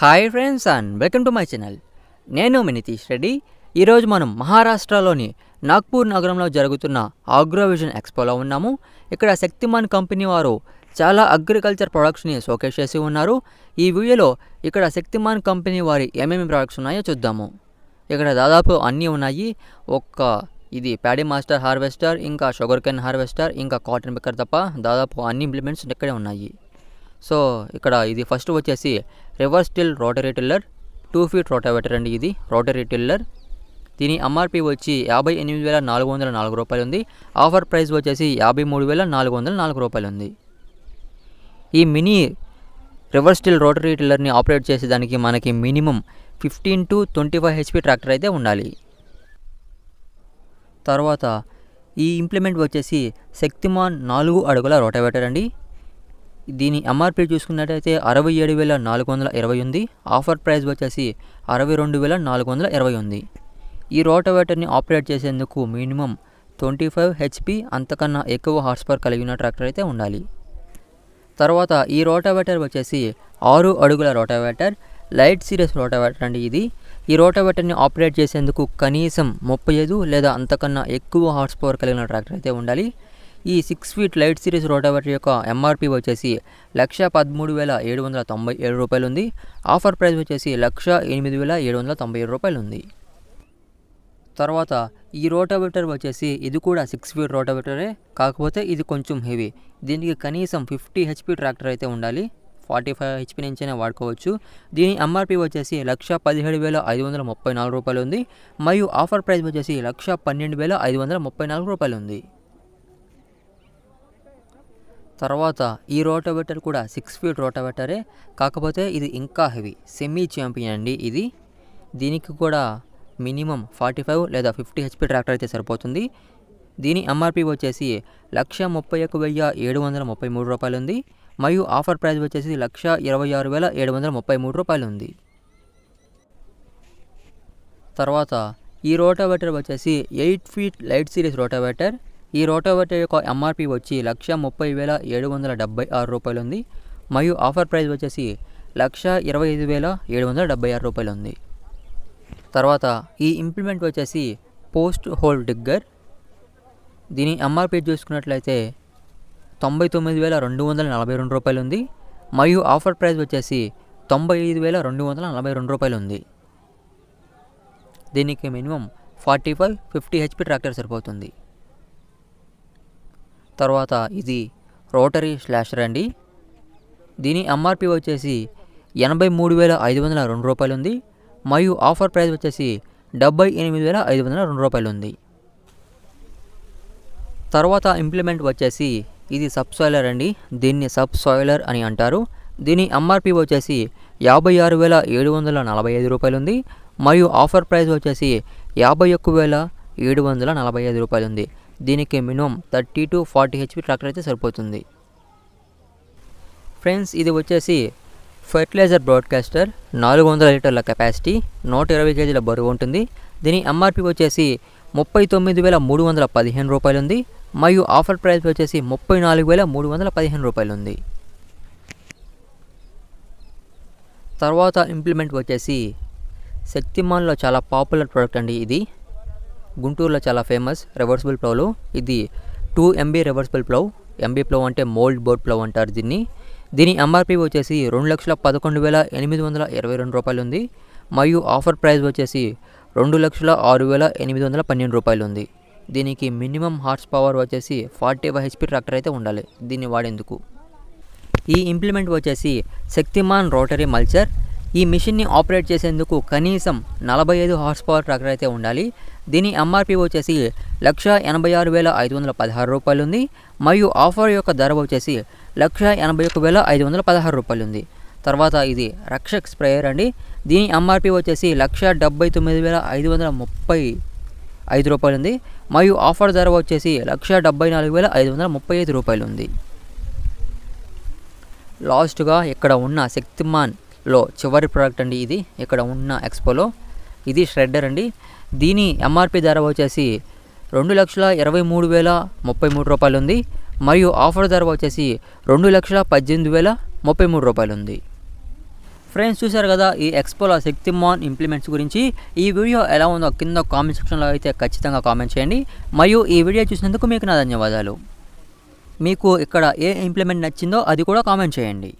hi friends and welcome to my channel నేను మినితీష్ రెడ్డి ఈరోజు మనం మహారాష్ట్రలోని నాగ్పూర్ నగరంలో జరుగుతున్న ఆగ్రోవిజన్ ఎక్స్పోలో ఉన్నాము ఇక్కడ శక్తిమాన్ కంపెనీ వారు చాలా అగ్రికల్చర్ ప్రొడక్ట్స్ని షోకేస్ చేసి ఉన్నారు ఈ వీడియోలో ఇక్కడ శక్తిమాన్ కంపెనీ వారి ఏమేమి ప్రొడక్ట్స్ ఉన్నాయో చూద్దాము ఇక్కడ దాదాపు అన్నీ ఉన్నాయి ఒక్క ఇది ప్యాడీ మాస్టర్ హార్వెస్టర్ ఇంకా షుగర్ కెన్ హార్వెస్టర్ ఇంకా కాటన్ పిక్కర్ తప్ప దాదాపు అన్ని ఇంప్లిమెంట్స్ ఇక్కడే ఉన్నాయి సో ఇక్కడ ఇది ఫస్ట్ వచ్చేసి reverse till rotary tiller two feet rotavator అండి ఇది రోటరీ టిల్లర్ దీని ఎంఆర్పి వచ్చి యాభై ఎనిమిది వేల నాలుగు వందల నాలుగు రూపాయలు ఉంది ఆఫర్ ప్రైస్ వచ్చేసి యాభై మూడు వేల నాలుగు వందల నాలుగు రూపాయలు ఉంది ఈ మినీ రివర్స్ స్టిల్ రోటరీ టిల్లర్ని ఆపరేట్ చేసేదానికి మనకి minimum fifteen to twenty five HP tractor అయితే ఉండాలి తర్వాత ఈ ఇంప్లిమెంట్ వచ్చేసి శక్తిమాన్ నాలుగు అడుగుల రోటవేటర్ అండి దీని ఎంఆర్పి చూసుకున్నట్టయితే అరవై ఏడు వేల నాలుగు వందల ఇరవై ఉంది ఆఫర్ ప్రైస్ వచ్చేసి అరవై రెండు వేల నాలుగు వందల ఇరవై ఉంది ఈ రోటోవేటర్ని ఆపరేట్ చేసేందుకు మినిమం ట్వంటీ ఫైవ్ హెచ్పి అంతకన్నా ఎక్కువ హార్స్ పవర్ కలిగిన ట్రాక్టర్ అయితే ఉండాలి తర్వాత ఈ రోటోవేటర్ వచ్చేసి ఆరు అడుగుల రోటోవేటర్ లైట్ సీరియస్ రోటోవేటర్ అండి ఇది ఈ రోటోవేటర్ని ఆపరేట్ చేసేందుకు కనీసం ముప్పై ఐదు లేదా అంతకన్నా ఎక్కువ హార్స్ పవర్ కలిగిన ట్రాక్టర్ అయితే ఉండాలి ఈ six feet light series rotavator యొక్క ఎంఆర్పి వచ్చేసి లక్ష పదమూడు వేల ఏడు వందల తొంభై ఏడు రూపాయలు ఉంది ఆఫర్ ప్రైస్ వచ్చేసి లక్ష ఎనిమిది వేల ఏడు వందల తొంభై ఏడు రూపాయలు ఉంది తర్వాత ఈ రోటావేటర్ వచ్చేసి ఇది కూడా సిక్స్ ఫీట్ రోటావేటరే కాకపోతే ఇది కొంచెం హెవీ దీనికి కనీసం ఫిఫ్టీ హెచ్పి ట్రాక్టర్ అయితే ఉండాలి ఫార్టీ ఫైవ్ హెచ్పి నుంచైనా వాడుకోవచ్చు దీని ఎంఆర్పి వచ్చేసి లక్ష పదిహేడు వేల ఐదు వందల ముప్పై నాలుగు రూపాయలు ఉంది మరియు ఆఫర్ ప్రైస్ వచ్చేసి లక్ష పన్నెండు వేల ఐదు వందల ముప్పై నాలుగు రూపాయలు ఉంది తర్వాత ఈ రోటోవేటర్ కూడా సిక్స్ ఫీట్ రోటోవేటరే కాకపోతే ఇది ఇంకా హెవీ సెమీ ఛాంపియన్ అండి ఇది దీనికి కూడా మినిమం ఫార్టీ ఫైవ్ లేదా ఫిఫ్టీ హెచ్పి ట్రాక్టర్ అయితే సరిపోతుంది దీని ఎంఆర్పి వచ్చేసి లక్ష ముప్పై ఒక వెయ్యి ఏడు వందల ముప్పై మూడు రూపాయలు ఉంది మరియు ఆఫర్ ప్రైస్ వచ్చేసి లక్ష ఇరవై ఆరు వేల ఏడు వందల ముప్పై మూడు రూపాయలు ఉంది తర్వాత ఈ రోటోవేటర్ వచ్చేసి eight feet light series rotavator ఈ రోటోవేటర్ యొక్క ఎంఆర్పి వచ్చి లక్ష ముప్పై వేల ఏడు వందల డెబ్బై ఆరు రూపాయలు ఉంది మరియు ఆఫర్ ప్రైస్ వచ్చేసి లక్ష ఇరవై ఐదు వేల ఏడు వందల డెబ్బై ఆరు రూపాయలు ఉంది తర్వాత ఈ ఇంప్లిమెంట్ వచ్చేసి పోస్ట్ హోల్ డిగ్గర్ దీని ఎంఆర్పి చూసుకున్నట్లయితే తొంభై తొమ్మిది వేల రెండు వందల నలభై రెండు రూపాయలు ఉంది మరియు ఆఫర్ ప్రైస్ వచ్చేసి తొంభై ఐదు వేల రెండు వందల నలభై రెండు రూపాయలు ఉంది దీనికి minimum forty five fifty HP tractor సరిపోతుంది తర్వాత ఇది రోటరీ స్లాషర్ అండి దీని ఎంఆర్పి వచ్చేసి ఎనభై మూడు వేల ఐదు వందల రెండు రూపాయలు ఉంది మరియు ఆఫర్ ప్రైస్ వచ్చేసి డెబ్బై ఎనిమిది వేల ఐదు వందల రెండు రూపాయలు ఉంది తర్వాత ఇంప్లిమెంట్ వచ్చేసి ఇది సబ్ సాయిలర్ అండి దీన్ని సబ్ సాయిలర్ అని అంటారు దీని ఎంఆర్పి వచ్చేసి యాభై ఆరు వేల ఏడు వందల నలభై ఐదు రూపాయలు ఉంది మరియు ఆఫర్ ప్రైస్ వచ్చేసి యాభై ఒక్క వేల ఏడు వందల నలభై ఐదు రూపాయలు ఉంది దీనికి minimum thirty to forty HP tractor అయితే సరిపోతుంది ఫ్రెండ్స్ ఇది వచ్చేసి ఫెర్టిలైజర్ బ్రాడ్కాస్టర్ నాలుగు వందల లీటర్ల కెపాసిటీ నూట ఇరవై కేజీల బరువు ఉంటుంది దీని ఎంఆర్పి వచ్చేసి ముప్పై తొమ్మిది వేల మూడు వందల పదిహేను రూపాయలు ఉంది మరియు ఆఫర్ ప్రైస్ వచ్చేసి ముప్పై నాలుగు వేల మూడు వందల పదిహేను రూపాయలు ఉంది తర్వాత ఇంప్లిమెంట్ వచ్చేసి శక్తిమాన్లో చాలా పాపులర్ ప్రోడక్ట్ అండి ఇది గుంటూరులో చాలా ఫేమస్ రివర్సిబుల్ ప్లవ్లు ఇది two MB reversible plough MB plough అంటే మోల్డ్ బోర్డ్ ప్లవ్ అంటారు దీన్ని దీని ఎంఆర్పి వచ్చేసి రెండు లక్షల పదకొండు వేల ఎనిమిది వందల ఇరవై రెండు రూపాయలు ఉంది మరియు ఆఫర్ ప్రైస్ వచ్చేసి రెండు లక్షల ఆరు వేల ఎనిమిది వందల పన్నెండు రూపాయలు ఉంది దీనికి మినిమం హార్స్ పవర్ వచ్చేసి ఫార్టీ ఫైవ్ హెచ్పి ట్రాక్టర్ అయితే ఉండాలి దీన్ని వాడేందుకు ఈ ఇంప్లిమెంట్ వచ్చేసి శక్తిమాన్ రోటరీ మల్చర్ ఈ మిషన్ని ఆపరేట్ చేసేందుకు కనీసం నలభై ఐదు హార్స్ పవర్ ట్రాక్టర్ అయితే ఉండాలి దీని ఎంఆర్పి వచ్చేసి లక్ష ఎనభై ఆరు వేల ఐదు వందల పదహారు రూపాయలు ఉంది మరియు ఆఫర్ యొక్క ధర వచ్చేసి లక్ష ఎనభై ఒక వేల ఐదు వందల పదహారు రూపాయలు ఉంది తర్వాత ఇది రక్షక్ స్ప్రేయర్ అండి దీని ఎంఆర్పి వచ్చేసి లక్ష డెబ్బై తొమ్మిది వేల ఐదు వందల ముప్పై ఐదు రూపాయలు ఉంది మరియు ఆఫర్ ధర వచ్చేసి లక్ష డెబ్బై నాలుగు వేల ఐదు వందల ముప్పై ఐదు రూపాయలు ఉంది లాస్ట్గా ఇక్కడ ఉన్న శక్తిమాన్లో చివరి ప్రోడక్ట్ అండి ఇది ఇక్కడ ఉన్న ఎక్స్పోలో ఇది ష్రెడ్డర్ అండి దీని ఎంఆర్పి ధర వచ్చేసి రెండు లక్షల ఇరవై మూడు వేల ముప్పై మూడు రూపాయలు ఉంది మరియు ఆఫర్ ధర వచ్చేసి రెండు లక్షల పద్దెనిమిది వేల ముప్పై మూడు రూపాయలు ఉంది ఫ్రెండ్స్ చూశారు కదా ఈ ఎక్స్పోలో శక్తిమాన్ ఇంప్లిమెంట్స్ గురించి ఈ వీడియో ఎలా ఉందో కింద కామెంట్ సెక్షన్లో అయితే ఖచ్చితంగా కామెంట్ చేయండి మరియు ఈ వీడియో చూసినందుకు మీకు నా ధన్యవాదాలు మీకు ఇక్కడ ఏ ఇంప్లిమెంట్ నచ్చిందో అది కూడా కామెంట్ చేయండి